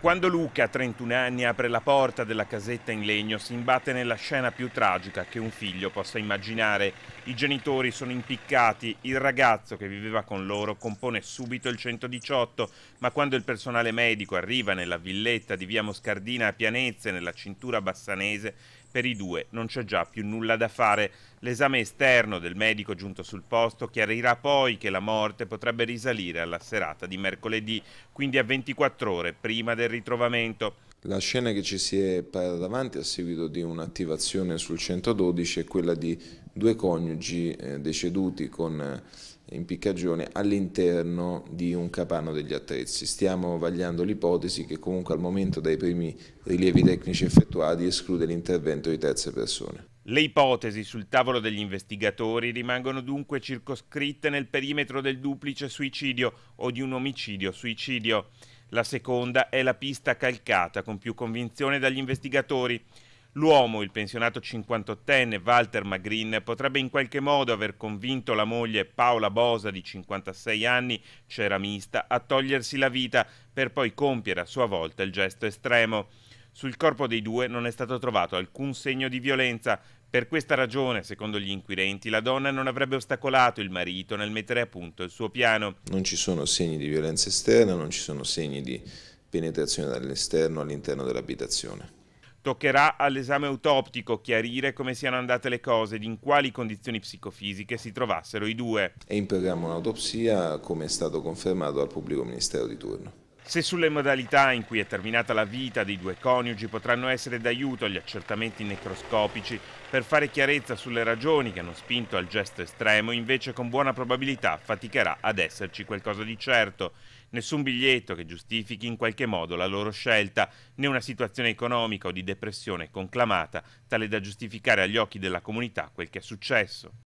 Quando Luca, 31 anni, apre la porta della casetta in legno, si imbatte nella scena più tragica che un figlio possa immaginare. I genitori sono impiccati, il ragazzo che viveva con loro compone subito il 118, ma quando il personale medico arriva nella villetta di via Moscardina a Pianezze, nella cintura bassanese, per i due non c'è già più nulla da fare. L'esame esterno del medico giunto sul posto chiarirà poi che la morte potrebbe risalire alla serata di mercoledì, quindi a 24 ore prima del ritrovamento. La scena che ci si è parata davanti a seguito di un'attivazione sul 112 è quella di due coniugi eh, deceduti con eh, impiccagione all'interno di un capanno degli attrezzi. Stiamo vagliando l'ipotesi che comunque al momento dai primi rilievi tecnici effettuati esclude l'intervento di terze persone. Le ipotesi sul tavolo degli investigatori rimangono dunque circoscritte nel perimetro del duplice suicidio o di un omicidio-suicidio. La seconda è la pista calcata con più convinzione dagli investigatori. L'uomo, il pensionato 58enne Walter Magrin, potrebbe in qualche modo aver convinto la moglie Paola Bosa di 56 anni, ceramista, a togliersi la vita per poi compiere a sua volta il gesto estremo. Sul corpo dei due non è stato trovato alcun segno di violenza, per questa ragione, secondo gli inquirenti, la donna non avrebbe ostacolato il marito nel mettere a punto il suo piano. Non ci sono segni di violenza esterna, non ci sono segni di penetrazione dall'esterno all'interno dell'abitazione. Toccherà all'esame autoptico chiarire come siano andate le cose ed in quali condizioni psicofisiche si trovassero i due. E in programma un'autopsia come è stato confermato al pubblico ministero di turno. Se sulle modalità in cui è terminata la vita dei due coniugi potranno essere d'aiuto gli accertamenti necroscopici per fare chiarezza sulle ragioni che hanno spinto al gesto estremo, invece con buona probabilità faticherà ad esserci qualcosa di certo. Nessun biglietto che giustifichi in qualche modo la loro scelta, né una situazione economica o di depressione conclamata tale da giustificare agli occhi della comunità quel che è successo.